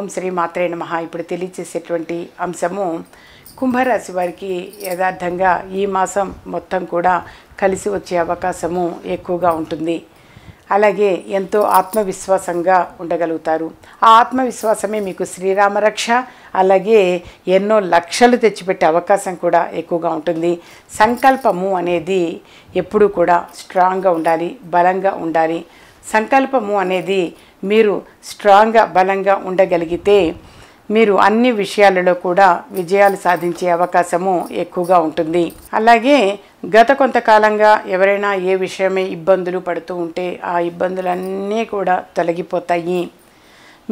ఓం శ్రీ మాత్రే నమ ఇప్పుడు తెలియచేసేటువంటి అంశము కుంభరాశి వారికి యథార్థంగా ఈ మాసం మొత్తం కూడా కలిసి వచ్చే అవకాశము ఎక్కువగా ఉంటుంది అలాగే ఎంతో ఆత్మవిశ్వాసంగా ఉండగలుగుతారు ఆ ఆత్మవిశ్వాసమే మీకు శ్రీరామరక్ష అలాగే ఎన్నో లక్షలు తెచ్చిపెట్టే అవకాశం కూడా ఎక్కువగా ఉంటుంది సంకల్పము అనేది ఎప్పుడూ కూడా స్ట్రాంగ్గా ఉండాలి బలంగా ఉండాలి సంకల్పము అనేది మీరు స్ట్రాంగ్గా బలంగా ఉండగలిగితే మీరు అన్ని విషయాలలో కూడా విజయాలు సాధించే అవకాశము ఎక్కువగా ఉంటుంది అలాగే గత కొంతకాలంగా ఎవరైనా ఏ విషయమే ఇబ్బందులు పడుతూ ఉంటే ఆ ఇబ్బందులన్నీ కూడా తొలగిపోతాయి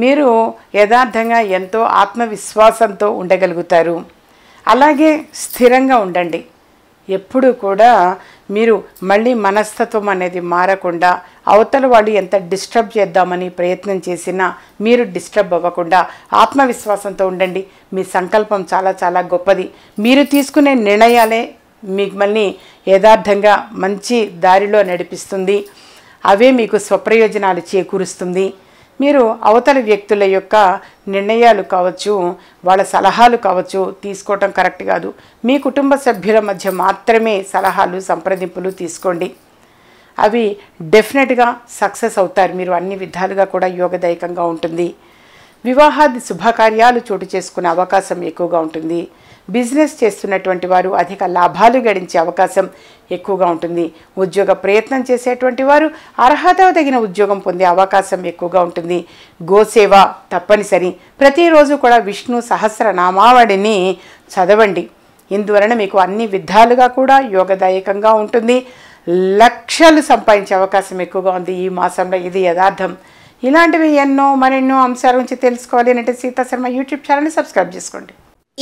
మీరు యథార్థంగా ఎంతో ఆత్మవిశ్వాసంతో ఉండగలుగుతారు అలాగే స్థిరంగా ఉండండి ఎప్పుడు కూడా మీరు మళ్ళీ మనస్తత్వం అనేది మారకుండా అవతల వాళ్ళు ఎంత డిస్టర్బ్ చేద్దామని ప్రయత్నం చేసినా మీరు డిస్టర్బ్ అవ్వకుండా ఆత్మవిశ్వాసంతో ఉండండి మీ సంకల్పం చాలా చాలా గొప్పది మీరు తీసుకునే నిర్ణయాలే మిమ్మల్ని యథార్థంగా మంచి దారిలో నడిపిస్తుంది అవే మీకు స్వప్రయోజనాలు చేకూరుస్తుంది మీరు అవతల వ్యక్తుల యొక్క నిర్ణయాలు కావచ్చు వాళ్ళ సలహాలు కావచ్చు తీసుకోవటం కరెక్ట్ కాదు మీ కుటుంబ సభ్యుల మధ్య మాత్రమే సలహాలు సంప్రదింపులు తీసుకోండి అవి డెఫినెట్గా సక్సెస్ అవుతారు మీరు అన్ని విధాలుగా కూడా యోగదాయకంగా ఉంటుంది వివాహాది శుభకార్యాలు చోటు చేసుకునే అవకాశం ఎక్కువగా ఉంటుంది బిజినెస్ చేస్తున్నటువంటి వారు అధిక లాభాలు గడించే అవకాశం ఎక్కువగా ఉంటుంది ఉద్యోగ ప్రయత్నం చేసేటువంటి వారు అర్హత తగిన ఉద్యోగం పొందే అవకాశం ఎక్కువగా ఉంటుంది గోసేవ తప్పనిసరి ప్రతిరోజు కూడా విష్ణు సహస్ర నామావళిని చదవండి ఇందువలన మీకు అన్ని విధాలుగా కూడా యోగదాయకంగా ఉంటుంది లక్షలు సంపాదించే అవకాశం ఎక్కువగా ఉంది ఈ మాసంలో ఇది యథార్థం ఇలాంటివి ఎన్నో మరెన్నో అంశాల గురించి తెలుసుకోవాలి అంటే సీతా శర్మ యూట్యూబ్ ఛానల్ని సబ్స్క్రైబ్ చేసుకోండి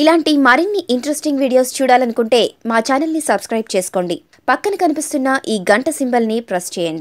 ఇలాంటి మరిన్ని ఇంట్రెస్టింగ్ వీడియోస్ చూడాలనుకుంటే మా ఛానల్ని సబ్స్క్రైబ్ చేసుకోండి పక్కన కనిపిస్తున్న ఈ గంట సింబల్ని ప్రెస్ చేయండి